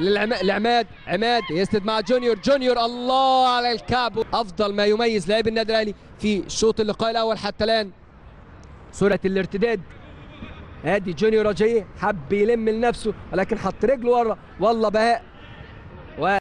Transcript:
للعماد عماد يسند مع جونيور جونيور الله على الكعب افضل ما يميز لاعب النادي الاهلي في شوط اللقاء الاول حتى الان سرعه الارتداد ادي جونيور رجاي حب يلم لنفسه ولكن حط رجله ورا والله بهاء